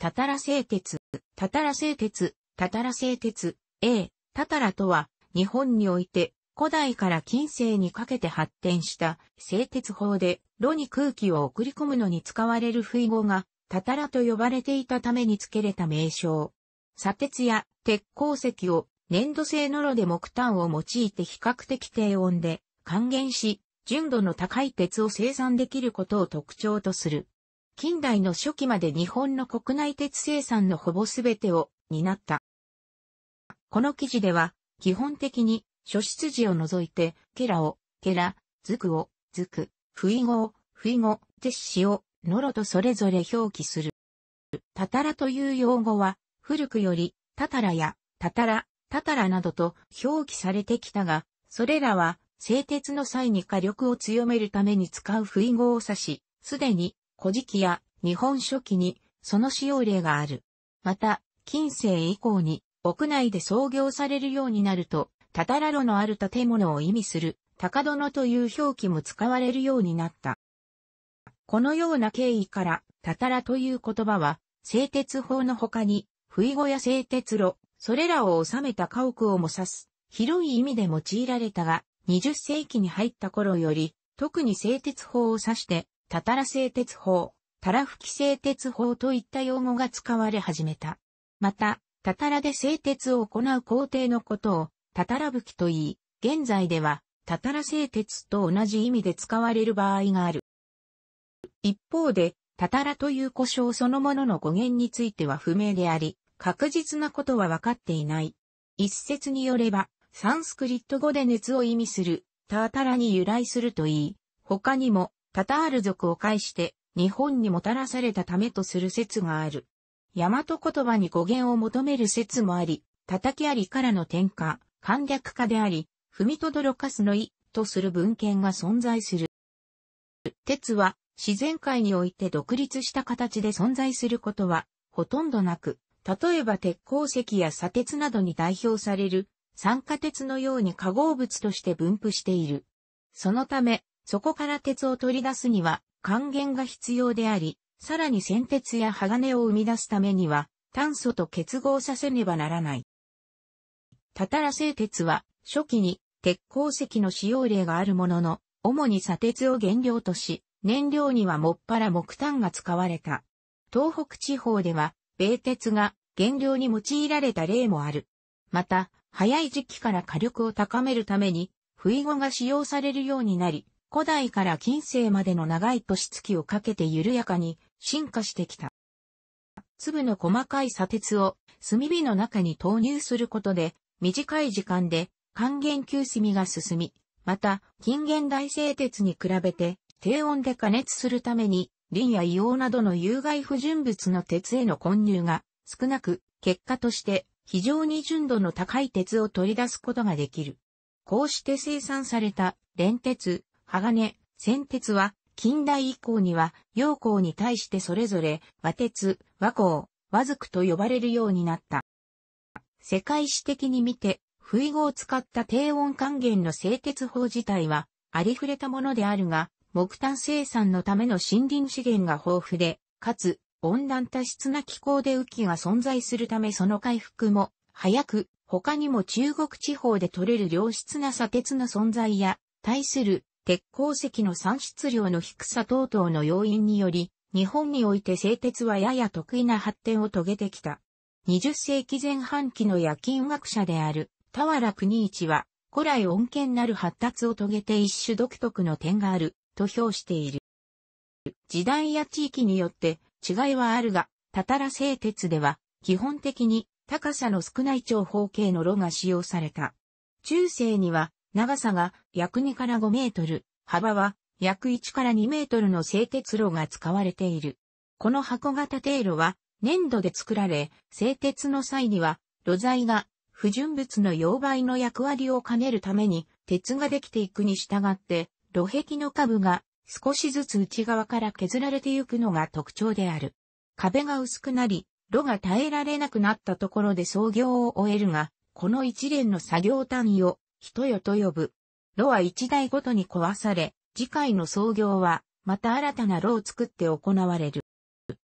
タタラ製鉄、タタラ製鉄、タタラ製鉄、A、タタラとは、日本において、古代から近世にかけて発展した製鉄法で、炉に空気を送り込むのに使われる不意語が、タタラと呼ばれていたために付けれた名称。砂鉄や鉄鉱石を粘土製の炉で木炭を用いて比較的低温で還元し、純度の高い鉄を生産できることを特徴とする。近代の初期まで日本の国内鉄生産のほぼ全てを担った。この記事では、基本的に、諸出自を除いて、ケラを、ケラ、ズクを、ズク、フイゴを、フイゴ、テッシを、ノロとそれぞれ表記する。タタラという用語は、古くより、タタラや、タタラ、タタラなどと表記されてきたが、それらは、製鉄の際に火力を強めるために使う不意語を指し、すでに古事記や日本書紀にその使用例がある。また、近世以降に屋内で創業されるようになると、たたら炉のある建物を意味する高殿という表記も使われるようになった。このような経緯から、たたらという言葉は、製鉄法の他に、不意語や製鉄炉、それらを収めた家屋をも指す、広い意味で用いられたが、20世紀に入った頃より、特に製鉄法を指して、タタラ製鉄法、タラ吹き製鉄法といった用語が使われ始めた。また、タタラで製鉄を行う工程のことを、タタラ吹きと言い、現在では、タタラ製鉄と同じ意味で使われる場合がある。一方で、タタラという故障そのものの語源については不明であり、確実なことは分かっていない。一説によれば、サンスクリット語で熱を意味する、タータラに由来するといい、他にも、タタール族を介して日本にもたらされたためとする説がある。大和言葉に語源を求める説もあり、叩きありからの転化、簡略化であり、踏みとどろかすの意とする文献が存在する。鉄は自然界において独立した形で存在することはほとんどなく、例えば鉄鉱石や砂鉄などに代表される酸化鉄のように化合物として分布している。そのため、そこから鉄を取り出すには還元が必要であり、さらに先鉄や鋼を生み出すためには炭素と結合させねばならない。たたら製鉄は初期に鉄鉱石の使用例があるものの、主に砂鉄を原料とし、燃料にはもっぱら木炭が使われた。東北地方では、米鉄が原料に用いられた例もある。また、早い時期から火力を高めるために、不意後が使用されるようになり、古代から近世までの長い年月をかけて緩やかに進化してきた。粒の細かい砂鉄を炭火の中に投入することで、短い時間で還元急炭が進み、また、近現代製鉄に比べて、低温で加熱するために、リンや硫黄などの有害不純物の鉄への混入が少なく、結果として非常に純度の高い鉄を取り出すことができる。こうして生産された、電鉄、鋼、銑鉄は、近代以降には、陽光に対してそれぞれ、和鉄、和光、和族と呼ばれるようになった。世界史的に見て、不意語を使った低温還元の製鉄法自体は、ありふれたものであるが、木炭生産のための森林資源が豊富で、かつ、温暖多湿な気候で雨季が存在するためその回復も、早く、他にも中国地方で取れる良質な砂鉄の存在や、対する鉄鉱石の産出量の低さ等々の要因により、日本において製鉄はやや得意な発展を遂げてきた。20世紀前半期の夜勤学者である、田原国一は、古来恩恵なる発達を遂げて一種独特の点がある、と評している。時代や地域によって違いはあるが、たたら製鉄では、基本的に高さの少ない長方形の炉が使用された。中世には長さが約2から5メートル、幅は約1から2メートルの製鉄路が使われている。この箱型低路は粘土で作られ、製鉄の際には炉材が不純物の溶媒の役割を兼ねるために鉄ができていくに従って路壁の下部が少しずつ内側から削られていくのが特徴である。壁が薄くなり、炉が耐えられなくなったところで操業を終えるが、この一連の作業単位を人よと呼ぶ。炉は一台ごとに壊され、次回の創業は、また新たな炉を作って行われる。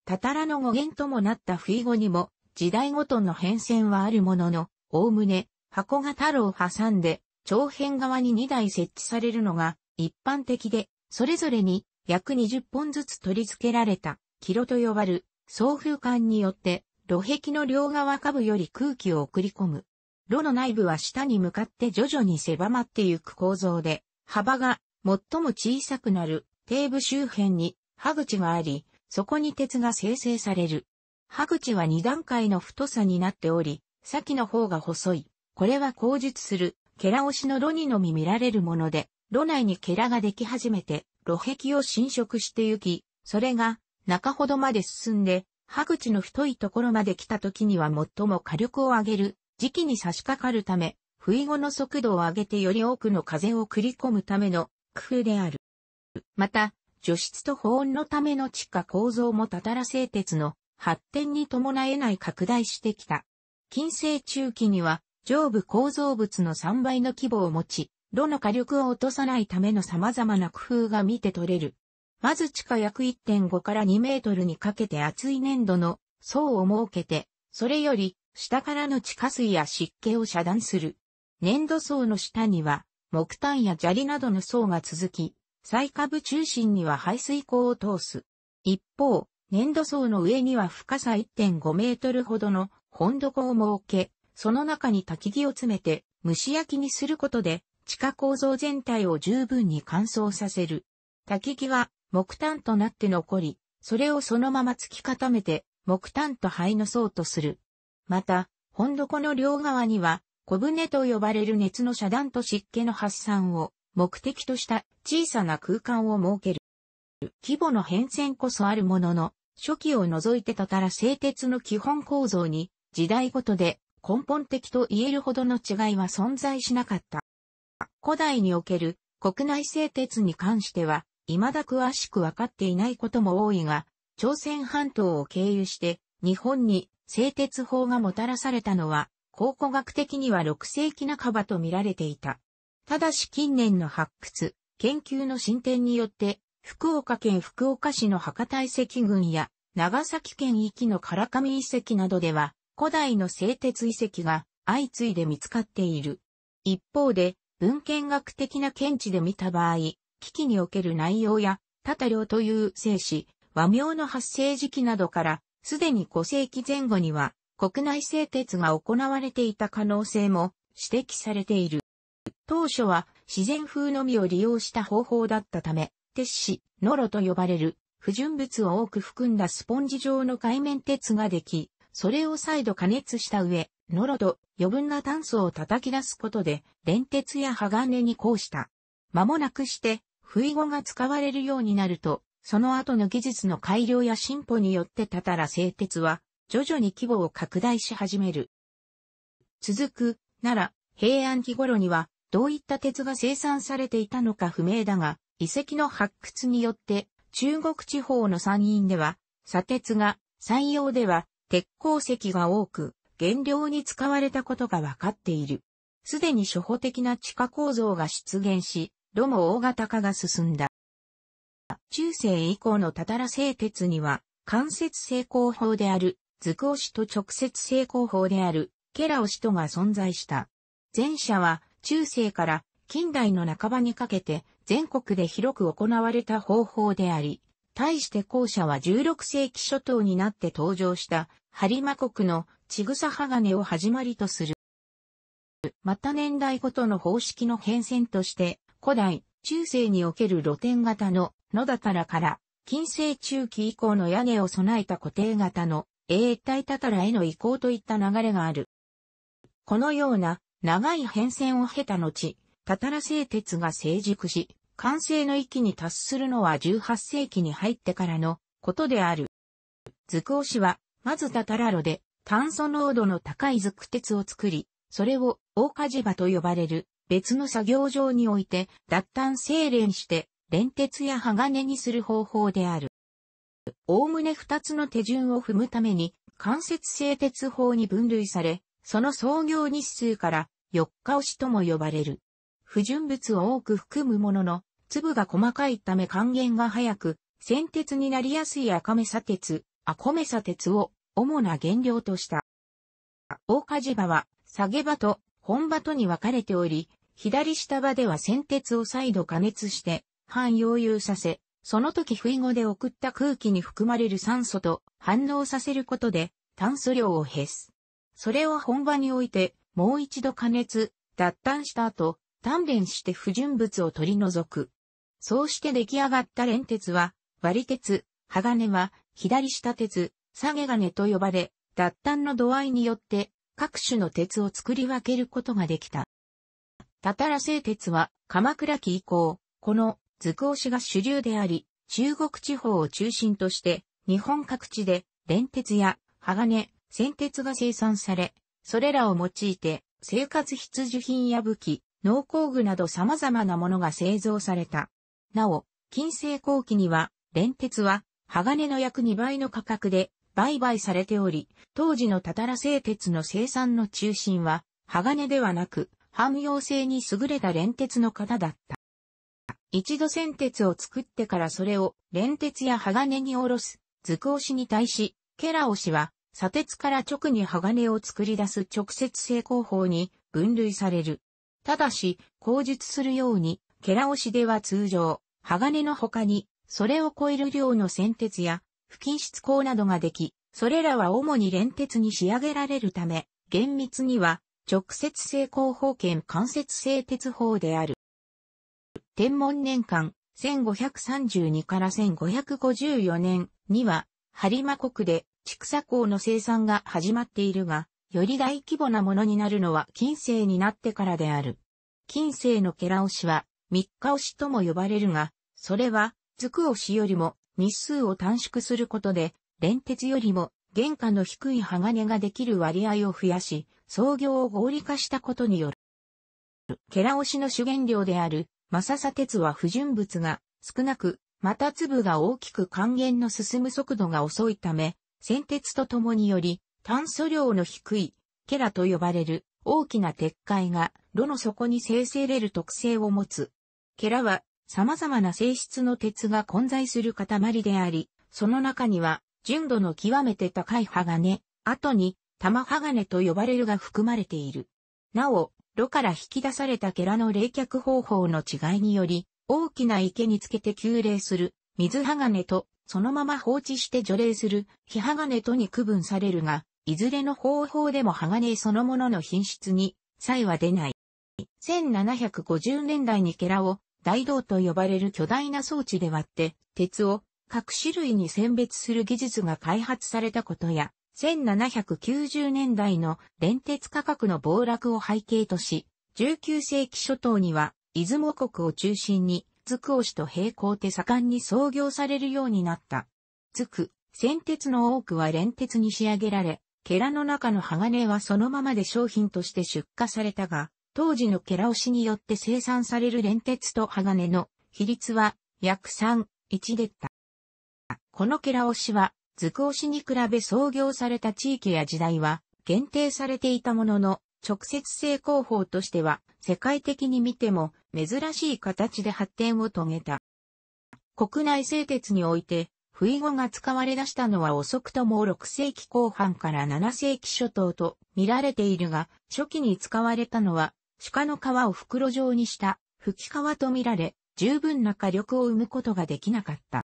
たたらの語源ともなった不意語にも、時代ごとの変遷はあるものの、おおむね、箱が太郎を挟んで、長辺側に2台設置されるのが一般的で、それぞれに約20本ずつ取り付けられた、キロと呼ばれる送風管によって、炉壁の両側下部より空気を送り込む。炉の内部は下に向かって徐々に狭まってゆく構造で、幅が最も小さくなる底部周辺に歯口があり、そこに鉄が生成される。歯口は2段階の太さになっており、先の方が細い。これは口述する、ケラ押しの炉にのみ見られるもので、炉内にケラができ始めて、炉壁を侵食してゆき、それが中ほどまで進んで、歯口の太いところまで来た時には最も火力を上げる時期に差し掛かるため、不意後の速度を上げてより多くの風を繰り込むための工夫である。また、除湿と保温のための地下構造もたたら製鉄の発展に伴えない拡大してきた。近世中期には上部構造物の3倍の規模を持ち、炉の火力を落とさないための様々な工夫が見て取れる。まず地下約1.5から2メートルにかけて厚い粘土の層を設けて、それより下からの地下水や湿気を遮断する。粘土層の下には、木炭や砂利などの層が続き、最下部中心には排水溝を通す。一方、粘土層の上には深さ1.5メートルほどの本床を設け、その中に焚き木を詰めて蒸し焼きにすることで地下構造全体を十分に乾燥させる。焚き木は木炭となって残り、それをそのまま突き固めて木炭と灰の層とする。また、本床の両側には、小舟と呼ばれる熱の遮断と湿気の発散を目的とした小さな空間を設ける。規模の変遷こそあるものの、初期を除いてたたら製鉄の基本構造に、時代ごとで根本的と言えるほどの違いは存在しなかった。古代における国内製鉄に関しては、未だ詳しくわかっていないことも多いが、朝鮮半島を経由して日本に製鉄法がもたらされたのは、考古学的には6世紀半ばと見られていた。ただし近年の発掘、研究の進展によって、福岡県福岡市の博多遺跡群や、長崎県域の唐上遺跡などでは、古代の製鉄遺跡が相次いで見つかっている。一方で、文献学的な見地で見た場合、危機における内容や、タタ量という生死、和名の発生時期などから、すでに5世紀前後には国内製鉄が行われていた可能性も指摘されている。当初は自然風のみを利用した方法だったため、鉄子、ノロと呼ばれる不純物を多く含んだスポンジ状の海面鉄ができ、それを再度加熱した上、ノロと余分な炭素を叩き出すことで、連鉄や鋼にこうした。間もなくして、不意語が使われるようになると、その後の技術の改良や進歩によってたたら製鉄は、徐々に規模を拡大し始める。続く、奈良、平安期頃には、どういった鉄が生産されていたのか不明だが、遺跡の発掘によって、中国地方の山陰では、砂鉄が、山陽では、鉄鉱石が多く、原料に使われたことが分かっている。すでに初歩的な地下構造が出現し、炉も大型化が進んだ。中世以降のたたら製鉄には、間接成功法である、図工師と直接成功法である、ケラオ師とが存在した。前者は、中世から近代の半ばにかけて、全国で広く行われた方法であり、対して後者は16世紀初頭になって登場した、播磨国のちぐさ鋼を始まりとする。また年代ごとの方式の変遷として、古代、中世における露天型の野田らから、近世中期以降の屋根を備えた固定型の永体たたらへの移行といった流れがある。このような長い変遷を経た後、たたら製鉄が成熟し、完成の域に達するのは18世紀に入ってからのことである。図工師は、まずたたら炉で炭素濃度の高い熟鉄を作り、それを大火事場と呼ばれる別の作業場において脱炭精錬して連鉄や鋼にする方法である。おおむね二つの手順を踏むために、関節製鉄法に分類され、その創業日数から4日押しとも呼ばれる。不純物を多く含むものの、粒が細かいため還元が早く、先鉄になりやすい赤目砂鉄、赤目砂鉄を主な原料とした。大火事場は、下げ場と本場とに分かれており、左下場では先鉄を再度加熱して、反溶融させ、その時不意後で送った空気に含まれる酸素と反応させることで炭素量を減す。それを本場において、もう一度加熱、脱炭した後、鍛錬して不純物を取り除く。そうして出来上がった連鉄は、割り鉄、鋼は、左下鉄、下げ金と呼ばれ、脱炭の度合いによって、各種の鉄を作り分けることができた。たたら製鉄は、鎌倉期以降、この図工師が主流であり、中国地方を中心として、日本各地で、電鉄や鋼、銑鉄が生産され、それらを用いて、生活必需品や武器、農工具など様々なものが製造された。なお、近世後期には、電鉄は、鋼の約2倍の価格で売買されており、当時のたたら製鉄の生産の中心は、鋼ではなく、汎用性に優れた連鉄の型だった。一度線鉄を作ってからそれを連鉄や鋼に下ろす、図工師に対し、ケラオしは、砂鉄から直に鋼を作り出す直接成功法に分類される。ただし、口述するように、ケラオしでは通常、鋼の他に、それを超える量の線鉄や、不均質鋼などができ、それらは主に連鉄に仕上げられるため、厳密には、直接性工法兼間接性鉄法である。天文年間、1532から1554年には、播磨国で畜砂工の生産が始まっているが、より大規模なものになるのは近世になってからである。近世のケラ押しは、三日押しとも呼ばれるが、それは、図工押しよりも日数を短縮することで、連鉄よりも原価の低い鋼ができる割合を増やし、創業を合理化したことによる。ケラ押しの主原料であるマササ鉄は不純物が少なく、また粒が大きく還元の進む速度が遅いため、先鉄と共により炭素量の低いケラと呼ばれる大きな鉄塊が炉の底に生成れる特性を持つ。ケラは様々な性質の鉄が混在する塊であり、その中には純度の極めて高い鋼、後に玉鋼と呼ばれるが含まれている。なお、炉から引き出されたケラの冷却方法の違いにより、大きな池につけて急冷する、水鋼と、そのまま放置して除冷する、火鋼とに区分されるが、いずれの方法でも鋼そのものの品質に、差異は出ない。1750年代にケラを、大道と呼ばれる巨大な装置で割って、鉄を各種類に選別する技術が開発されたことや、1790年代の連鉄価格の暴落を背景とし、19世紀初頭には、出雲国を中心に、津久押しと並行て盛んに創業されるようになった。津久、先鉄の多くは連鉄に仕上げられ、ケラの中の鋼はそのままで商品として出荷されたが、当時のケラ押しによって生産される連鉄と鋼の比率は約3、1でった。このケラ押しは図工師に比べ創業された地域や時代は限定されていたものの、直接性工法としては世界的に見ても珍しい形で発展を遂げた。国内製鉄において、不意語が使われ出したのは遅くとも6世紀後半から7世紀初頭と見られているが、初期に使われたのは、鹿の皮を袋状にした、吹き皮と見られ、十分な火力を生むことができなかった。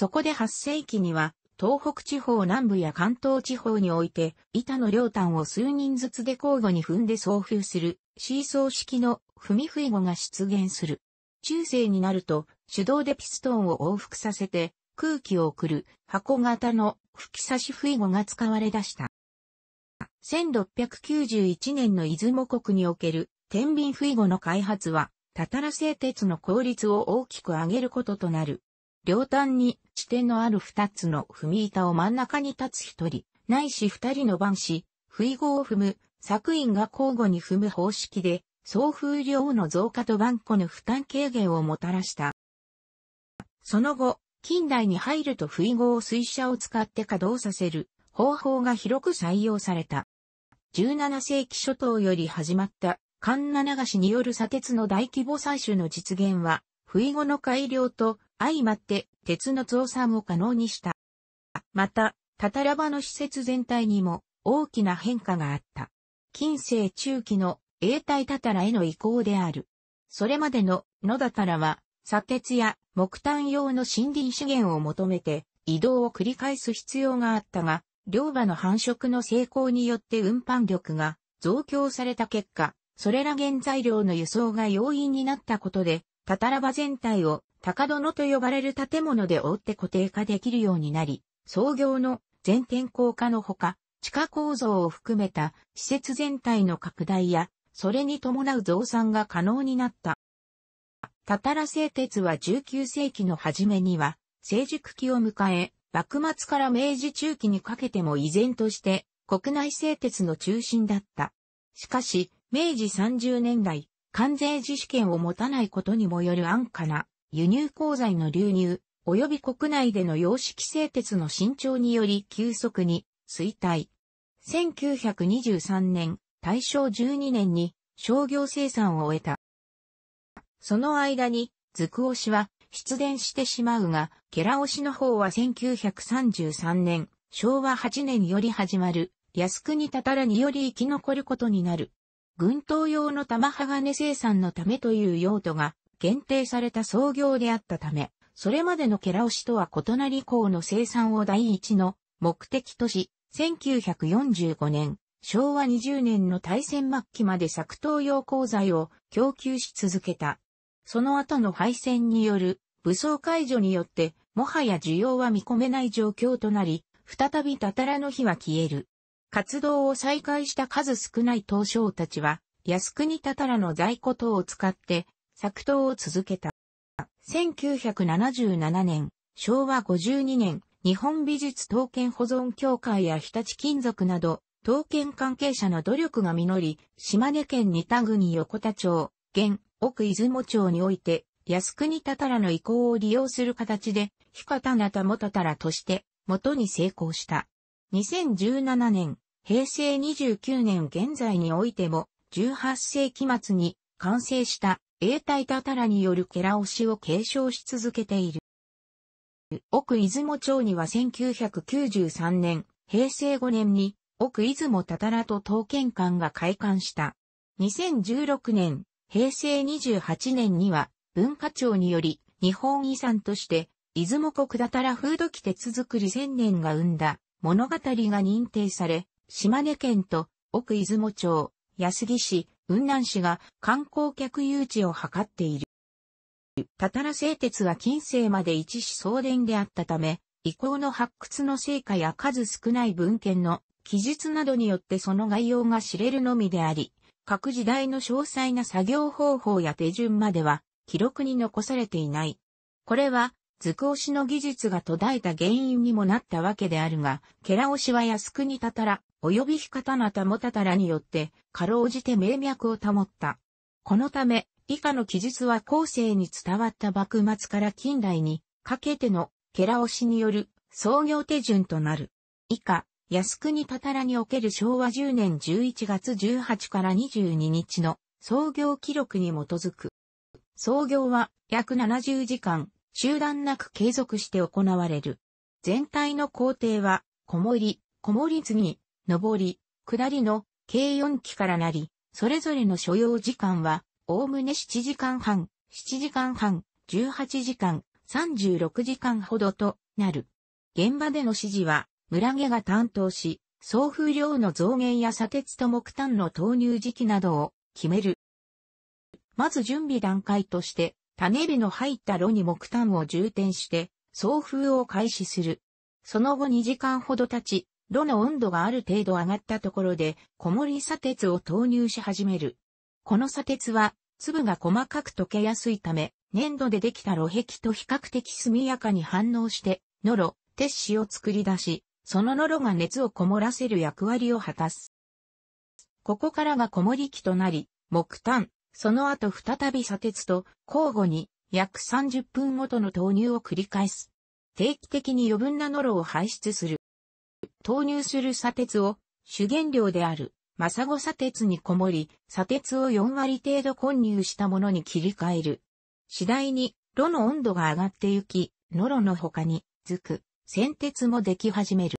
そこで8世紀には、東北地方南部や関東地方において、板の両端を数人ずつで交互に踏んで送風する、シーソー式の踏みふいごが出現する。中世になると、手動でピストンを往復させて、空気を送る箱型の吹き差しふいごが使われ出した。1691年の出雲国における天秤不囲後の開発は、たたら製鉄の効率を大きく上げることとなる。両端に地点のある二つの踏み板を真ん中に立つ一人、ないし二人の番し、不意語を踏む、作員が交互に踏む方式で、送風量の増加と番子の負担軽減をもたらした。その後、近代に入ると不意語を水車を使って稼働させる方法が広く採用された。17世紀初頭より始まった環七流しによる砂鉄の大規模採取の実現は、不意語の改良と相まって鉄の増産を可能にした。また、タタラバの施設全体にも大きな変化があった。近世中期の永代タタラへの移行である。それまでの野タタラは、砂鉄や木炭用の森林資源を求めて移動を繰り返す必要があったが、両馬の繁殖の成功によって運搬力が増強された結果、それら原材料の輸送が要因になったことで、タタラバ全体を高殿と呼ばれる建物で覆って固定化できるようになり、創業の全天候化のほか、地下構造を含めた施設全体の拡大や、それに伴う増産が可能になった。たたら製鉄は19世紀の初めには、成熟期を迎え、幕末から明治中期にかけても依然として国内製鉄の中心だった。しかし、明治30年代、関税自主権を持たないことにもよる安価な輸入鉱材の流入、及び国内での洋式製鉄の伸長により急速に衰退。1923年、大正12年に商業生産を終えた。その間に、図工押しは出電してしまうが、ケラ押しの方は1933年、昭和8年より始まる、靖国たたらにより生き残ることになる。軍刀用の玉鋼生産のためという用途が限定された創業であったため、それまでのケラオシとは異なり港の生産を第一の目的とし、1945年、昭和20年の大戦末期まで作刀用鋼材を供給し続けた。その後の敗戦による武装解除によって、もはや需要は見込めない状況となり、再びたたらの火は消える。活動を再開した数少ない当商たちは、靖国たたらの在庫等を使って、作刀を続けた。1977年、昭和52年、日本美術刀剣保存協会や日立金属など、刀剣関係者の努力が実り、島根県二田国横田町、現、奥出雲町において、靖国たたらの意向を利用する形で、日方たもたたらとして、元に成功した。2017年、平成29年現在においても、18世紀末に完成した永代たたらによるケラ押しを継承し続けている。奥出雲町には1993年、平成5年に、奥出雲たたらと刀剣館が開館した。2016年、平成28年には、文化庁により、日本遺産として、出雲国だたら風土記手作り千年が生んだ物語が認定され、島根県と奥出雲町、安木市、雲南市が観光客誘致を図っている。たたら製鉄は近世まで一子相伝であったため、遺構の発掘の成果や数少ない文献の記述などによってその概要が知れるのみであり、各時代の詳細な作業方法や手順までは記録に残されていない。これは図工師の技術が途絶えた原因にもなったわけであるが、ケラしは靖国たたら、及び日刀なたたらによって、かろうじて名脈を保った。このため、以下の記述は後世に伝わった幕末から近代に、かけての、けら押しによる、創業手順となる。以下、靖国たたらにおける昭和10年11月18から22日の創業記録に基づく。創業は約70時間、集団なく継続して行われる。全体の工程は、小盛り、小盛り上り、下りの計4機からなり、それぞれの所要時間は、おおむね7時間半、7時間半、18時間、36時間ほどとなる。現場での指示は、村毛が担当し、送風量の増減や砂鉄と木炭の投入時期などを決める。まず準備段階として、種火の入った炉に木炭を充填して、送風を開始する。その後2時間ほど経ち、炉の温度がある程度上がったところで、小盛砂鉄を投入し始める。この砂鉄は、粒が細かく溶けやすいため、粘土でできた炉壁と比較的速やかに反応して、ノロ、鉄子を作り出し、そのノロが熱をこもらせる役割を果たす。ここからが小盛機となり、木炭、その後再び砂鉄と交互に約30分ごとの投入を繰り返す。定期的に余分なノロを排出する。投入する砂鉄を主原料であるマサゴ砂鉄にこもり、砂鉄を4割程度混入したものに切り替える。次第に炉の温度が上がってゆき、ノロの他に、づく、先鉄もでき始める。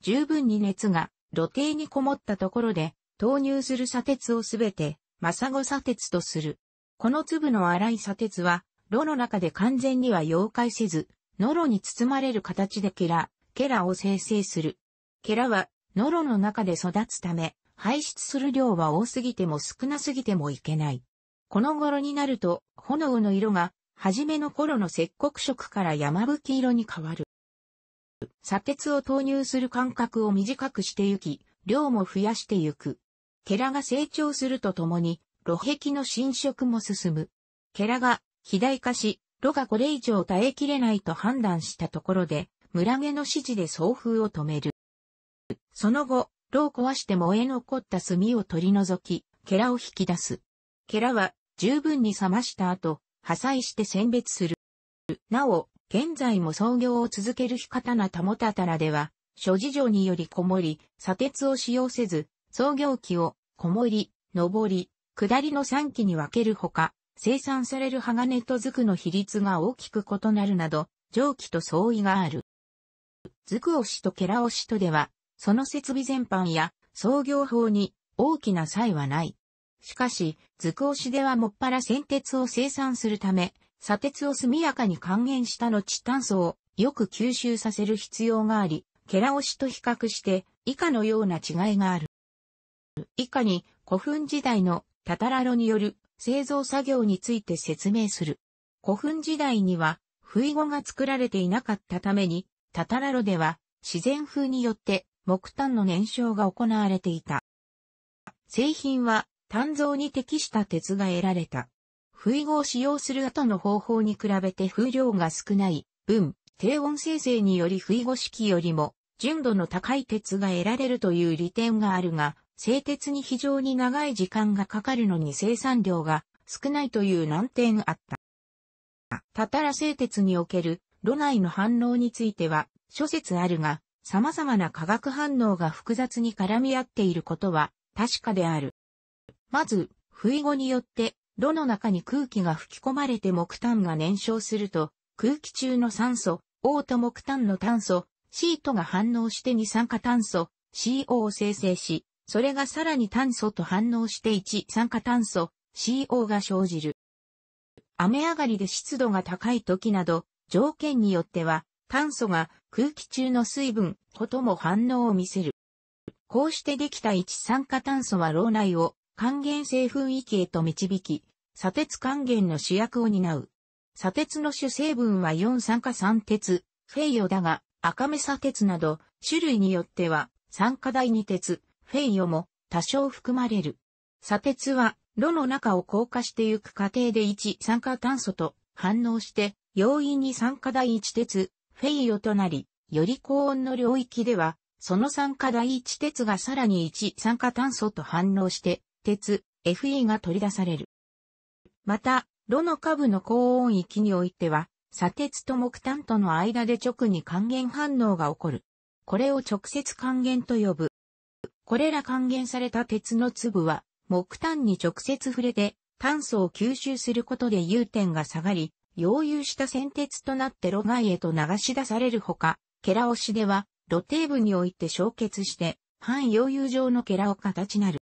十分に熱が露呈にこもったところで、投入する砂鉄をすべて、マサゴ砂鉄とする。この粒の粗い砂鉄は、炉の中で完全には溶解せず、ノロに包まれる形でけら、ケラを生成する。ケラは、ノロの中で育つため、排出する量は多すぎても少なすぎてもいけない。この頃になると、炎の色が、初めの頃の石黒色から山吹色に変わる。砂鉄を投入する間隔を短くしてゆき、量も増やしてゆく。ケラが成長するとともに、炉壁の侵食も進む。ケラが肥大化し、炉がこれ以上耐えきれないと判断したところで、村毛の指示で送風を止める。その後、炉を壊して燃え残った炭を取り除き、ケラを引き出す。ケラは十分に冷ました後、破砕して選別する。なお、現在も操業を続ける日刀保たたらでは、諸事情によりこもり、砂鉄を使用せず、創業期を、こもり、上り、下りの3期に分けるほか、生産される鋼とづくの比率が大きく異なるなど、蒸気と相違がある。ズクオしとケラ押しとでは、その設備全般や創業法に大きな差異はない。しかし、図工しではもっぱら先鉄を生産するため、砂鉄を速やかに還元した後炭素をよく吸収させる必要があり、ケラ押しと比較して以下のような違いがある。以下に古墳時代のタタラロによる製造作業について説明する。古墳時代には、不意語が作られていなかったために、タタラロでは自然風によって木炭の燃焼が行われていた。製品は炭造に適した鉄が得られた。い合を使用する後の方法に比べて風量が少ない分、低温生成により風合式よりも純度の高い鉄が得られるという利点があるが、製鉄に非常に長い時間がかかるのに生産量が少ないという難点あった。タタラ製鉄における炉内の反応については、諸説あるが、様々な化学反応が複雑に絡み合っていることは確かである。まず、不意後によって、炉の中に空気が吹き込まれて木炭が燃焼すると、空気中の酸素、O と木炭の炭素、C とが反応して二酸化炭素、CO を生成し、それがさらに炭素と反応して一酸化炭素、CO が生じる。雨上がりで湿度が高い時など、条件によっては、炭素が空気中の水分、ことも反応を見せる。こうしてできた一酸化炭素は老内を還元性雰囲気へと導き、砂鉄還元の主役を担う。砂鉄の主成分は四酸化酸鉄、フェイヨだが、赤目砂鉄など、種類によっては、酸化第二鉄、フェイヨも多少含まれる。砂鉄は、炉の中を硬化してゆく過程で一酸化炭素と反応して、容易に酸化第一鉄、フェイヨとなり、より高温の領域では、その酸化第一鉄がさらに一酸化炭素と反応して、鉄、FE が取り出される。また、炉の下部の高温域においては、砂鉄と木炭との間で直に還元反応が起こる。これを直接還元と呼ぶ。これら還元された鉄の粒は、木炭に直接触れて、炭素を吸収することで融点が下がり、溶融した先鉄となって路外へと流し出されるほか、ケラ押しでは露底部において焼結して、半溶融状のケラを形なる。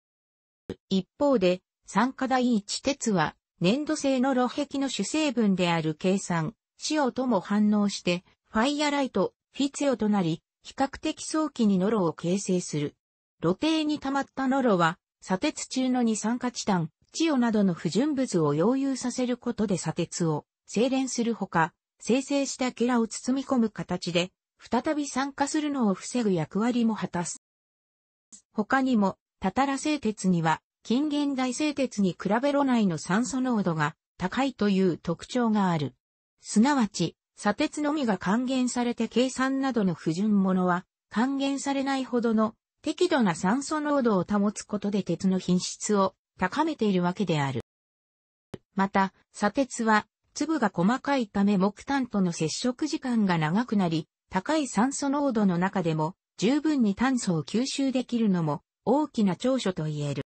一方で、酸化第一鉄は、粘土性の炉壁の主成分である計算、塩とも反応して、ファイアライト、フィツヨとなり、比較的早期にノロを形成する。露底に溜まったノロは、砂鉄中の二酸化チタン、チヨなどの不純物を溶融させることで砂鉄を精錬するほか、生成したケラを包み込む形で、再び酸化するのを防ぐ役割も果たす。他にも、たたら製鉄には、近現代製鉄に比べ炉内の酸素濃度が高いという特徴がある。すなわち、砂鉄のみが還元されて計算などの不純物は還元されないほどの適度な酸素濃度を保つことで鉄の品質を高めているわけである。また、砂鉄は粒が細かいため木炭との接触時間が長くなり、高い酸素濃度の中でも十分に炭素を吸収できるのも大きな長所と言える。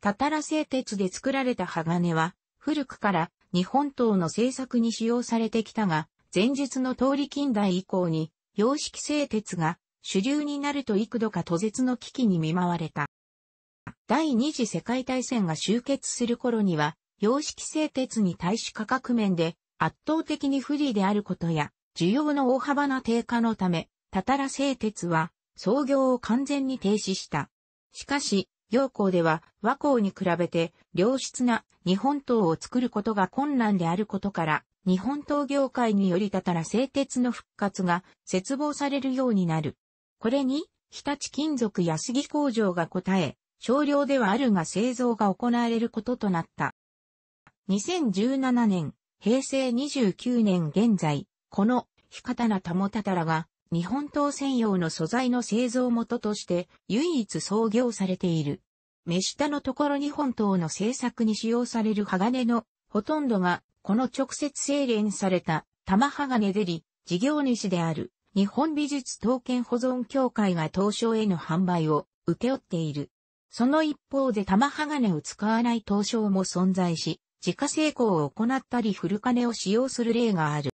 たたら製鉄で作られた鋼は古くから日本刀の製作に使用されてきたが、前述の通り近代以降に洋式製鉄が主流になると幾度か途絶の危機に見舞われた。第二次世界大戦が終結する頃には洋式製鉄に対し価格面で圧倒的に不利であることや、需要の大幅な低下のため、たたら製鉄は創業を完全に停止した。しかし、洋行では和行に比べて良質な日本刀を作ることが困難であることから、日本刀業界によりたたら製鉄の復活が絶望されるようになる。これに、日立金属安木工場が答え、少量ではあるが製造が行われることとなった。2017年、平成29年現在、この、か刀玉たたらが、日本刀専用の素材の製造元として唯一創業されている。目下のところ日本刀の製作に使用される鋼のほとんどがこの直接精錬された玉鋼でり、事業主である日本美術刀剣保存協会が刀匠への販売を受け負っている。その一方で玉鋼を使わない刀匠も存在し、自家製鋼を行ったり古金を使用する例がある。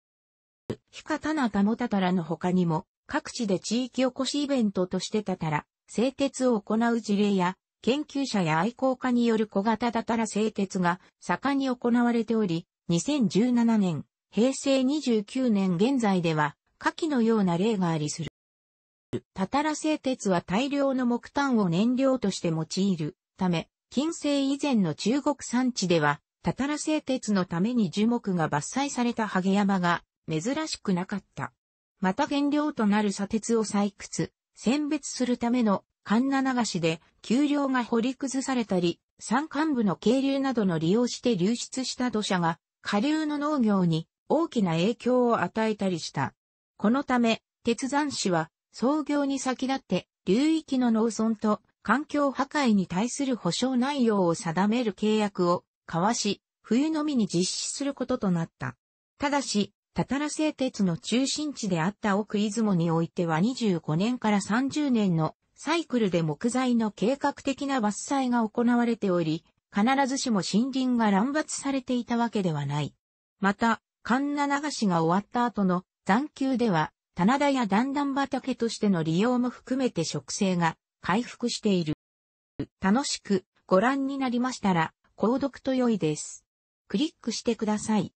ひかたなたもたたらの他にも、各地で地域おこしイベントとしてたたら、製鉄を行う事例や、研究者や愛好家による小型たたら製鉄が盛んに行われており、2017年、平成29年現在では、下記のような例がありする。たたら製鉄は大量の木炭を燃料として用いるため、近世以前の中国産地ではたたら製鉄のために樹木が伐採されたハゲ山が珍しくなかった。また原料となる砂鉄を採掘、選別するためのカンナ流しで丘陵が掘り崩されたり、山間部の渓流などの利用して流出した土砂が下流の農業に大きな影響を与えたりした。このため、鉄山市は創業に先立って流域の農村と環境破壊に対する保障内容を定める契約をかわし、冬のみに実施することとなった。ただし、たたら製鉄の中心地であった奥出雲においては25年から30年のサイクルで木材の計画的な伐採が行われており、必ずしも森林が乱伐されていたわけではない。また、神奈流しが終わった後の残休では、棚田や段々畑としての利用も含めて植生が回復している。楽しくご覧になりましたら、購読と良いです。クリックしてください。